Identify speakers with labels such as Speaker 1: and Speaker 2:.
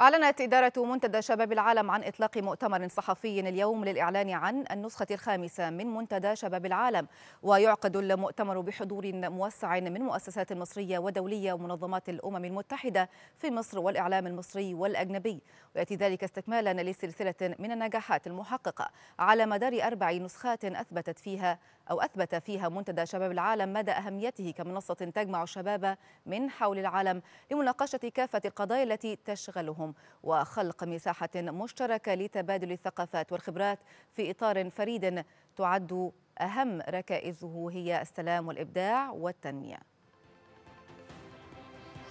Speaker 1: أعلنت إدارة منتدى شباب العالم عن إطلاق مؤتمر صحفي اليوم للإعلان عن النسخة الخامسة من منتدى شباب العالم ويعقد المؤتمر بحضور موسع من مؤسسات مصرية ودولية ومنظمات الأمم المتحدة في مصر والإعلام المصري والأجنبي ويأتي ذلك استكمالا لسلسلة من النجاحات المحققة على مدار أربع نسخات أثبتت فيها أو أثبت فيها منتدى شباب العالم مدى أهميته كمنصة تجمع الشباب من حول العالم لمناقشة كافة القضايا التي تشغلهم بينهم وخلق مساحة مشتركة لتبادل الثقافات والخبرات في إطار فريد تعد أهم ركائزه هي السلام والإبداع والتنمية